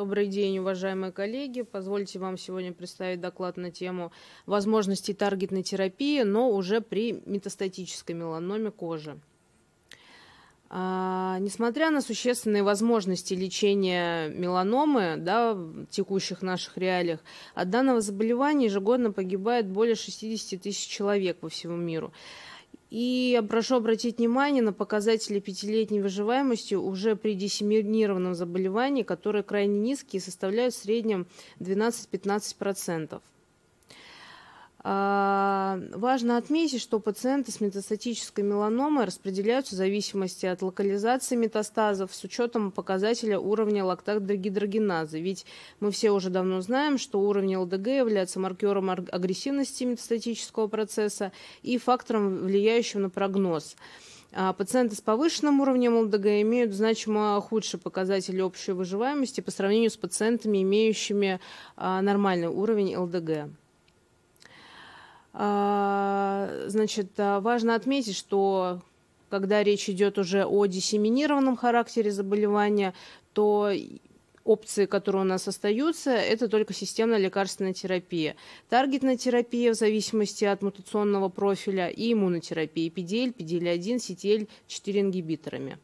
Добрый день, уважаемые коллеги. Позвольте вам сегодня представить доклад на тему возможностей таргетной терапии, но уже при метастатической меланоме кожи. А, несмотря на существенные возможности лечения меланомы да, в текущих наших реалиях, от данного заболевания ежегодно погибает более 60 тысяч человек по всему миру. И прошу обратить внимание на показатели пятилетней выживаемости уже при диссеминированном заболевании, которые крайне низкие, составляют в среднем 12-15%. А, важно отметить, что пациенты с метастатической меланомой распределяются в зависимости от локализации метастазов с учетом показателя уровня лактат-гидрогеназы. Ведь мы все уже давно знаем, что уровень ЛДГ является маркером агрессивности метастатического процесса и фактором, влияющим на прогноз. А, пациенты с повышенным уровнем ЛДГ имеют значимо худшие показатели общей выживаемости по сравнению с пациентами, имеющими а, нормальный уровень ЛДГ. А, значит, а, важно отметить, что когда речь идет уже о диссеминированном характере заболевания, то опции, которые у нас остаются, это только системная лекарственная терапия, таргетная терапия в зависимости от мутационного профиля и иммунотерапия PDL, PDL-1, CTL-4 ингибиторами.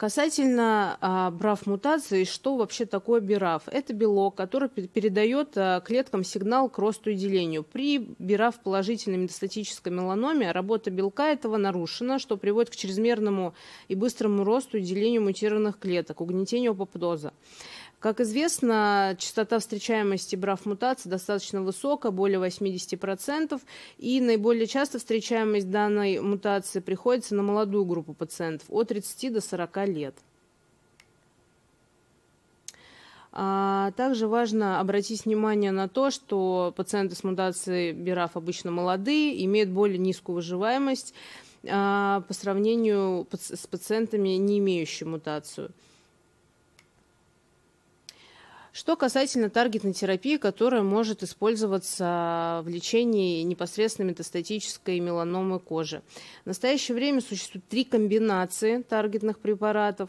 Касательно а, брав мутации, что вообще такое бирав? Это белок, который передает а, клеткам сигнал к росту и делению. При бирав положительной метастатической меланоме работа белка этого нарушена, что приводит к чрезмерному и быстрому росту и делению мутированных клеток, угнетению апоптоза. Как известно, частота встречаемости брав мутаций достаточно высока, более 80%, и наиболее часто встречаемость данной мутации приходится на молодую группу пациентов от 30 до 40 лет. А, также важно обратить внимание на то, что пациенты с мутацией БИРАФ обычно молодые, имеют более низкую выживаемость а, по сравнению с пациентами, не имеющими мутацию. Что касательно таргетной терапии, которая может использоваться в лечении непосредственно метастатической меланомы кожи. В настоящее время существует три комбинации таргетных препаратов.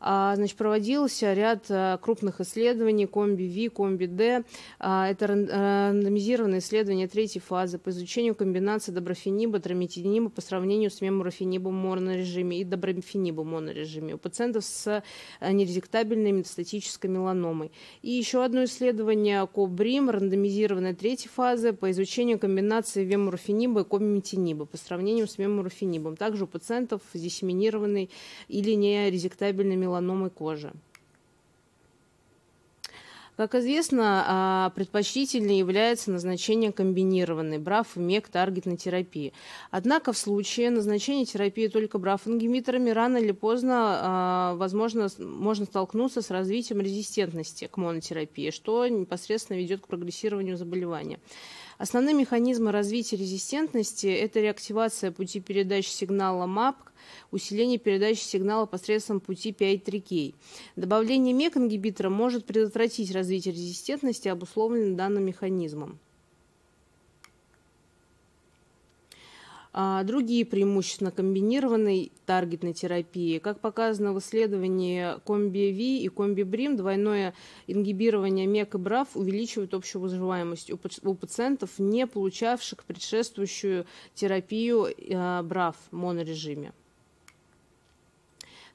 А, значит, проводился ряд э, крупных исследований комби-Ви, комби-Д. А, это э, рандомизированные исследования третьей фазы по изучению комбинации доброфениба, трамитиниба по сравнению с меморофенибом в монорежиме и доброфенибом в монорежиме у пациентов с э, нерезектабельной метастатической меланомой. И еще одно исследование КОБРИМ, рандомизированная третьей фазы по изучению комбинации вемурфениба и комитиниба по сравнению с мемурфенибом. Также у пациентов с диссеминированной или нерезектабельной меланомой меланомой кожи. Как известно, а, предпочтительнее является назначение комбинированной браф-мек и таргетной терапии. Однако в случае назначения терапии только браф-ингибиторами рано или поздно а, возможно, можно столкнуться с развитием резистентности к монотерапии, что непосредственно ведет к прогрессированию заболевания. Основные механизмы развития резистентности – это реактивация пути передачи сигнала МАПК, усиление передачи сигнала посредством пути PI3K. Добавление МЕК-ингибитора может предотвратить развитие резистентности, обусловленной данным механизмом. А, другие преимущества комбинированной таргетной терапии. Как показано в исследовании комби-ви и комби-брим, двойное ингибирование МЕК и БРАФ увеличивает общую выживаемость у пациентов, не получавших предшествующую терапию э, БРАФ в монорежиме.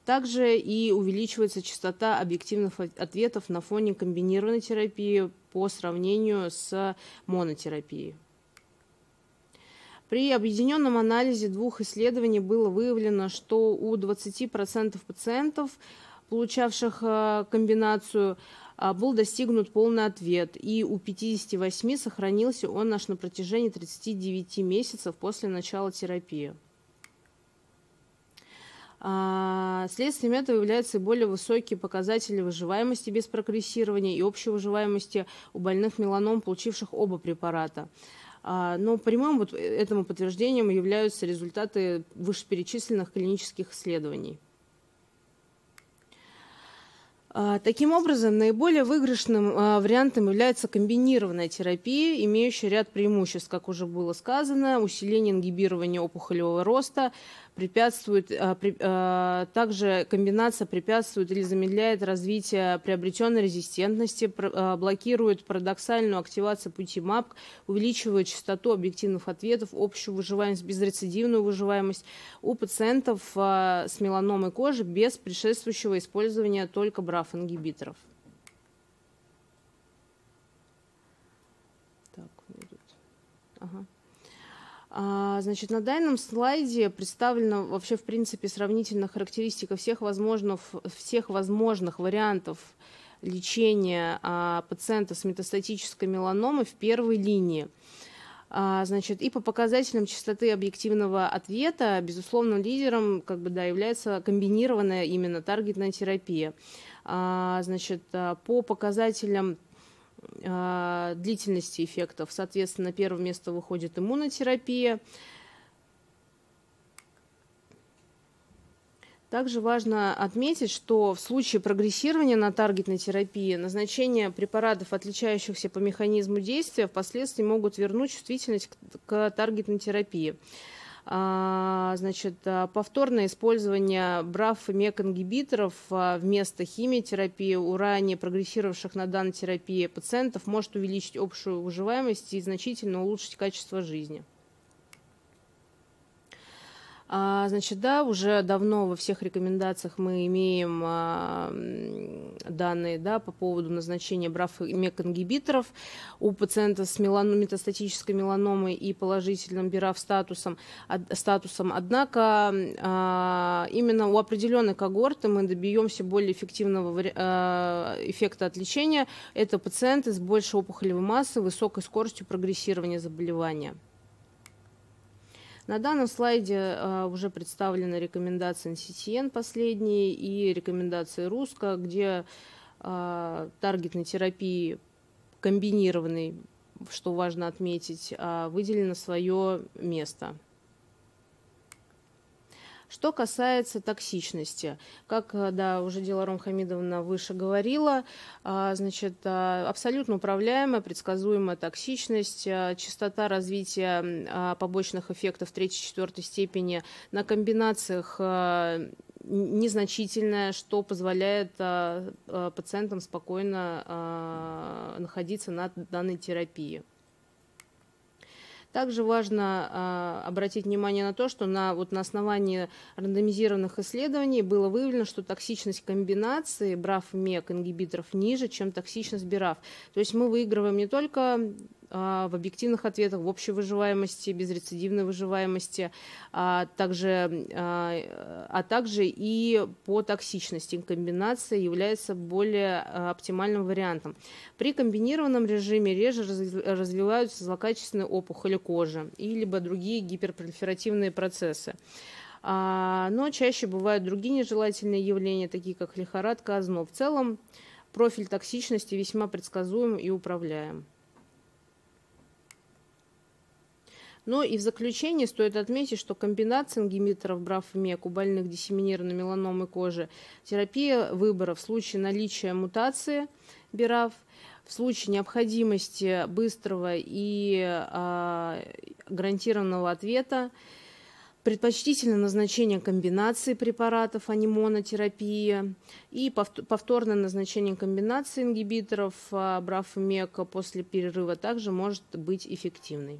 Также и увеличивается частота объективных ответов на фоне комбинированной терапии по сравнению с монотерапией. При объединенном анализе двух исследований было выявлено, что у 20% пациентов, получавших э, комбинацию, а, был достигнут полный ответ, и у 58 сохранился он наш на протяжении 39 месяцев после начала терапии. А, следствием этого являются и более высокие показатели выживаемости без прогрессирования и общей выживаемости у больных меланом, получивших оба препарата. А, но прямым вот э, этому подтверждением являются результаты вышеперечисленных клинических исследований. А, таким образом, наиболее выигрышным а, вариантом является комбинированная терапия, имеющая ряд преимуществ, как уже было сказано, усиление ингибирования опухолевого роста, препятствует, а, также комбинация препятствует или замедляет развитие приобретенной резистентности, блокирует парадоксальную активацию пути МАПК, увеличивает частоту объективных ответов, общую выживаемость, безрецидивную выживаемость у пациентов с меланомой кожи без предшествующего использования только брафа АФ-ингибиторов. Так, идет. Ага. А, значит, на данном слайде представлена вообще, в принципе, сравнительная характеристика всех возможных, всех возможных вариантов лечения а, пациента с метастатической меланомой в первой линии. А, значит, и по показателям частоты объективного ответа, безусловно, лидером как бы, да, является комбинированная именно таргетная терапия. А, значит, а, по показателям длительности эффектов, соответственно, на первое место выходит иммунотерапия, Также важно отметить, что в случае прогрессирования на таргетной терапии назначение препаратов, отличающихся по механизму действия, впоследствии могут вернуть чувствительность к таргетной терапии а, значит, а, повторное использование брав и мек-ингибиторов а, вместо химиотерапии у ранее прогрессировавших на данной терапии пациентов может увеличить общую выживаемость и значительно улучшить качество жизни. А, значит, да, уже давно во всех рекомендациях мы имеем а, данные да, по поводу назначения брав и у пациента с меланом, метастатической меланомой и положительным braf статусом. Од, статусом. Однако а, именно у определенной когорты мы добьемся более эффективного а, эффекта от лечения. Это пациенты с большей опухолевой массой, высокой скоростью прогрессирования заболевания. На данном слайде а, уже представлены рекомендации NCTN последние и рекомендации РУСКО, где а, таргетной терапии комбинированной, что важно отметить, а, выделено свое место – что касается токсичности, как э, да, уже Диларом Хамидовна выше говорила, а, значит, а, абсолютно управляемая, предсказуемая токсичность, а, частота развития побочных эффектов третьей-четвертой степени на комбинациях незначительная, что позволяет э, пациентам спокойно находиться на данной терапии. Также важно а, обратить внимание на то, что на, вот на основании рандомизированных исследований было выявлено, что токсичность комбинации брав-мек ингибиторов ниже, чем токсичность бирав. То есть мы выигрываем не только а, в объективных ответах, в общей выживаемости, безрецидивной выживаемости, а также, а, а также и по токсичности. Комбинация является более а, оптимальным вариантом. При комбинированном режиме реже развиваются злокачественные опухоли кожи и другие гиперпролиферативные процессы. Но чаще бывают другие нежелательные явления, такие как лихорадка, озноб. В целом профиль токсичности весьма предсказуем и управляем. Но ну, и в заключение стоит отметить, что комбинация ингибиторов и брафмек у больных диссеминированной меланомой кожи, терапия выбора в случае наличия мутации бирав, в случае необходимости быстрого и а, гарантированного ответа, предпочтительно назначение комбинации препаратов, а не монотерапии, и повторное назначение комбинации ингибиторов а, и брафмека после перерыва также может быть эффективной.